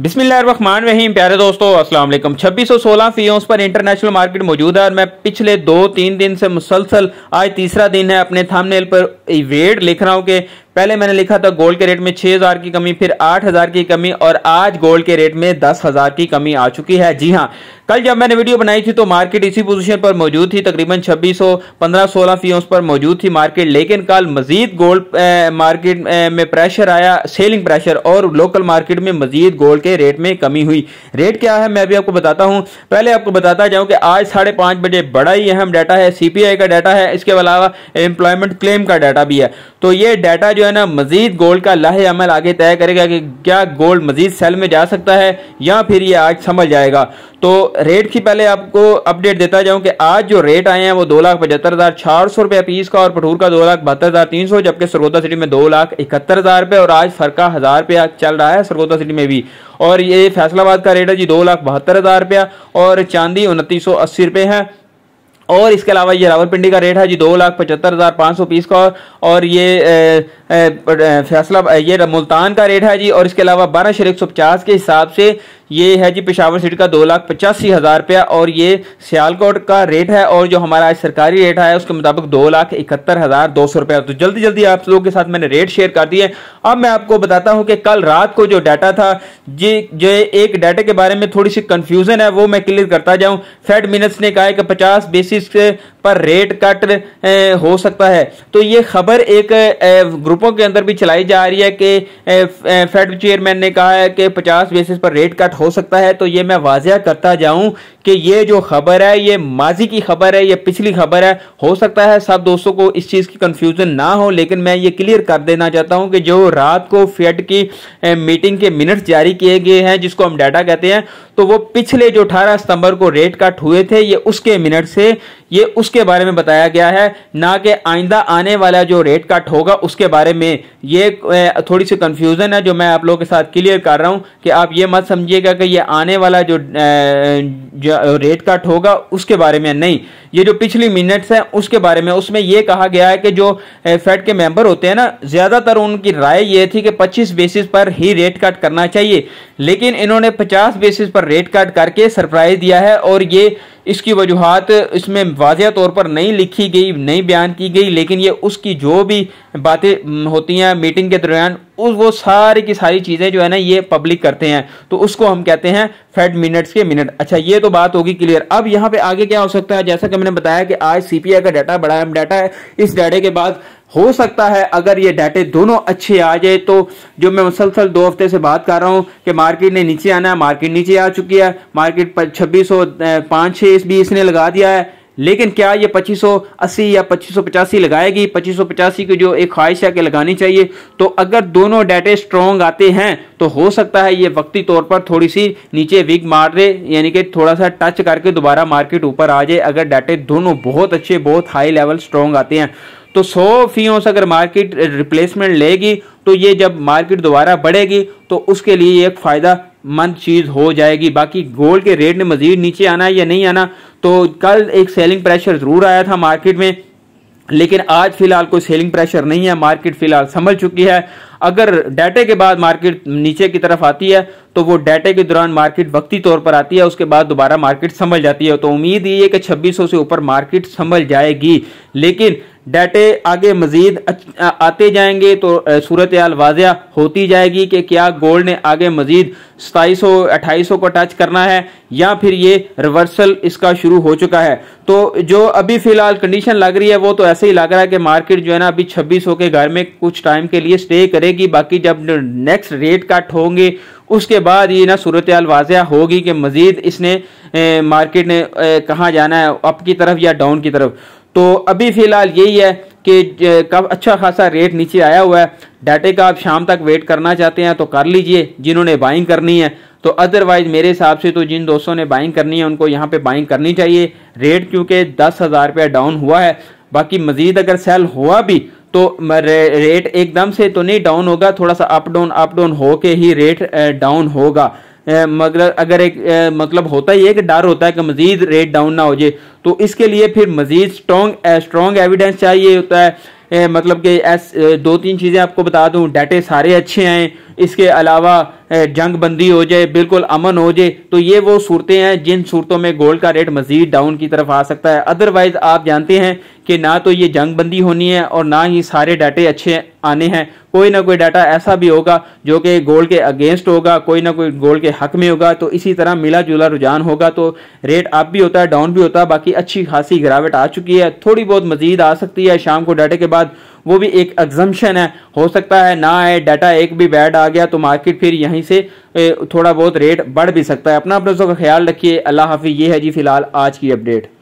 बिस्मिल्लाम प्यारे दोस्तों अस्सलाम वालेकुम 2616 फीओस पर इंटरनेशनल मार्केट मौजूद है और मैं पिछले दो तीन दिन से मुसलसल आज तीसरा दिन है अपने थामनेल पर वेट लिख रहा हूँ कि पहले मैंने लिखा था गोल्ड के रेट में 6000 की कमी फिर 8000 की कमी और आज गोल्ड के रेट में 10000 की कमी आ चुकी है जी हाँ कल जब मैंने वीडियो बनाई थी तो मार्केट इसी पोजीशन पर मौजूद थी तकरीबन 2600 16 फीस पर मौजूद थी मार्केट लेकिन कल मजीद गोल्ड मार्केट में प्रेशर आया सेलिंग प्रेशर और लोकल मार्केट में मजीद गोल्ड के रेट में कमी हुई रेट क्या है मैं भी आपको बताता हूँ पहले आपको बताता जाऊँ कि आज साढ़े बजे बड़ा ही अहम डाटा है सी का डाटा है इसके अलावा एम्प्लॉयमेंट क्लेम का डाटा भी है तो ये डाटा जो है ना मजीद गोल्ड का लाहे अमल आगे तय करेगा कि क्या गोल्ड मजीद सेल में जा सकता है या फिर ये आज संभल जाएगा तो रेट की पहले आपको अपडेट देता जाऊं कि आज जो रेट आए हैं वो दो लाख पचहत्तर हज़ार चार सौ रुपये पीस का और पठूर का दो लाख बहत्तर हज़ार तीन सौ जबकि सरगोदा सिटी में दो लाख इकहत्तर हज़ार रुपये और आज फरका हज़ार रुपया चल रहा है सरगोदा सिटी में भी और ये फैसलाबाद का रेट है जी दो लाख बहत्तर हज़ार रुपया और चांदी उनतीस सौ अस्सी रुपये है और इसके अलावा ये रावलपिंडी का रेट है जी दो लाख पचहत्तर हज़ार पाँच सौ पीस का और ये ए, फैसला ये मुल्तान का रेट है जी और इसके अलावा बारह शेर एक सौ पचास के हिसाब से ये है जी पेशावर सीट का दो लाख पचासी हज़ार रुपया और ये सियालकोट का रेट है और जो हमारा आज सरकारी रेट है उसके मुताबिक दो लाख इकहत्तर हज़ार दो सौ रुपया तो जल्दी जल्दी आप लोगों के साथ मैंने रेट शेयर कर दिए अब मैं आपको बताता हूँ कि कल रात को जो डाटा था जी जो एक डाटा के बारे में थोड़ी सी कन्फ्यूज़न है वो मैं क्लियर करता जाऊँ फेड मिनट्स ने कहा है कि पचास बेसिस पर रेट कट eh, हो सकता है तो ये खबर एक eh, ग्रुपों के अंदर भी चलाई जा रही है कि फेड eh, चेयरमैन ने कहा है कि 50 बेसिस पर रेट कट हो सकता है तो ये मैं वाजिया करता जाऊं कि ये जो खबर है ये माजी की खबर है ये पिछली खबर है हो सकता है सब दोस्तों को इस चीज़ की कंफ्यूजन ना हो लेकिन मैं ये क्लियर कर देना चाहता हूं कि जो रात को फेड की मीटिंग के मिनट्स जारी किए गए हैं जिसको हम डाटा कहते हैं तो वो पिछले जो अठारह सितंबर को रेट कट हुए थे ये उसके मिनट से ये उसके बारे में बताया गया है ना कि आइंदा आने वाला जो रेट कट होगा उसके बारे में ये थोड़ी सी कन्फ्यूज़न है जो मैं आप लोगों के साथ क्लियर कर रहा हूँ कि आप ये मत समझिएगा कि ये आने वाला जो, जो रेट कट होगा उसके बारे में नहीं ये जो पिछली मिनट्स हैं उसके बारे में उसमें यह कहा गया है कि जो फेड के मेंबर होते हैं ना ज़्यादातर उनकी राय ये थी कि 25 बेसिस पर ही रेट कट करना चाहिए लेकिन इन्होंने 50 बेसिस पर रेट कट करके सरप्राइज दिया है और ये इसकी वजूहत इसमें वाजह तौर पर नहीं लिखी गई नहीं बयान की गई लेकिन ये उसकी जो भी बातें होती हैं मीटिंग के दौरान उस वो सारी की सारी चीज़ें जो है ना ये पब्लिक करते हैं तो उसको हम कहते हैं फेड मिनट्स के मिनट अच्छा ये तो बात होगी क्लियर अब यहाँ पे आगे क्या हो सकता है जैसा कि मैंने बताया कि आज सीपीआई का डाटा बड़ा अहम डाटा है इस डाटे के बाद हो सकता है अगर ये डाटे दोनों अच्छे आ जाए तो जो मैं मुसलसल दो हफ्ते से बात कर रहा हूँ कि मार्केट ने नीचे आना है मार्केट नीचे आ चुकी है मार्केट पर छब्बीस सौ पाँच छः इसने लगा दिया है लेकिन क्या ये 2580 या पच्चीस लगाएगी पच्चीस की जो एक ख्वाहिश है कि लगानी चाहिए तो अगर दोनों डाटे स्ट्रॉन्ग आते हैं तो हो सकता है ये वक्ती तौर पर थोड़ी सी नीचे विग मार दे यानी कि थोड़ा सा टच करके दोबारा मार्केट ऊपर आ जाए अगर डाटे दोनों बहुत अच्छे बहुत हाई लेवल स्ट्रॉन्ग आते हैं तो सौ फीओं से अगर मार्केट रिप्लेसमेंट लेगी तो ये जब मार्केट दोबारा बढ़ेगी तो उसके लिए एक फ़ायदा मंद चीज़ हो जाएगी बाकी गोल्ड के रेट ने मज़ीद नीचे आना है या नहीं आना तो कल एक सेलिंग प्रेशर ज़रूर आया था मार्केट में लेकिन आज फिलहाल कोई सेलिंग प्रेशर नहीं है मार्केट फिलहाल संभल चुकी है अगर डाटे के बाद मार्केट नीचे की तरफ आती है तो वो डाटा के दौरान मार्केट वक्ती तौर पर आती है उसके बाद दोबारा मार्केट संभल जाती है तो उम्मीद ये है कि 2600 से ऊपर मार्केट संभल जाएगी लेकिन डाटे आगे मज़ीद आते जाएंगे तो सूरत हाल वाजिया होती जाएगी कि क्या गोल्ड ने आगे मज़ीद सताईस सौ अट्ठाईस सौ को टच करना है या फिर ये रिवर्सल इसका शुरू हो चुका है तो जो अभी फ़िलहाल कंडीशन लग रही है वो तो ऐसे ही लग रहा है कि मार्केट जो है ना अभी छब्बीस सौ के घर में कुछ टाइम के लिए स्टे करेगी बाकी जब नेक्स्ट रेट कट होंगे उसके बाद ये ना सूरत वाज़ होगी कि मज़ीद इसने मार्केट ने कहाँ जाना है अप की तरफ या डाउन की तरफ तो अभी फ़िलहाल यही है कि कब अच्छा खासा रेट नीचे आया हुआ है डाटे का आप शाम तक वेट करना चाहते हैं तो कर लीजिए जिन्होंने बाइंग करनी है तो अदरवाइज़ मेरे हिसाब से तो जिन दोस्तों ने बाइंग करनी है उनको यहाँ पे बाइंग करनी चाहिए रेट क्योंकि दस हज़ार रुपया डाउन हुआ है बाकी मज़ीद अगर सेल हुआ भी तो रेट एकदम से तो नहीं डाउन होगा थोड़ा सा अप डाउन अप डाउन होके ही रेट डाउन होगा मगर अगर एक मतलब होता ही है कि डर होता है कि मजीद रेट डाउन ना हो जाए तो इसके लिए फिर मजीद स्ट्रॉन्ग स्ट्रॉन्ग एविडेंस चाहिए होता है मतलब कि दो तीन चीज़ें आपको बता दूँ डाटे सारे अच्छे हैं इसके अलावा जंग बंदी हो जाए बिल्कुल अमन हो जाए तो ये वो सूरतें हैं जिन सूरतों में गोल्ड का रेट मजीद डाउन की तरफ आ सकता है अदरवाइज आप जानते हैं कि ना तो ये जंग बंदी होनी है और ना ही सारे डाटे अच्छे आने हैं कोई ना कोई डाटा ऐसा भी होगा जो कि गोल्ड के अगेंस्ट होगा कोई ना कोई गोल्ड के हक में होगा तो इसी तरह मिला जुला रुझान होगा तो रेट अप भी होता है डाउन भी होता है बाकी अच्छी खासी गिरावट आ चुकी है थोड़ी बहुत मजीद आ सकती है शाम को डाटे के बाद वो भी एक एग्जम्पन है हो सकता है ना आए डाटा एक भी बैड आ गया तो मार्केट फिर यहीं से थोड़ा बहुत रेट बढ़ भी सकता है अपना अपने उसका ख्याल रखिए अल्लाह हाफि ये है जी फिलहाल आज की अपडेट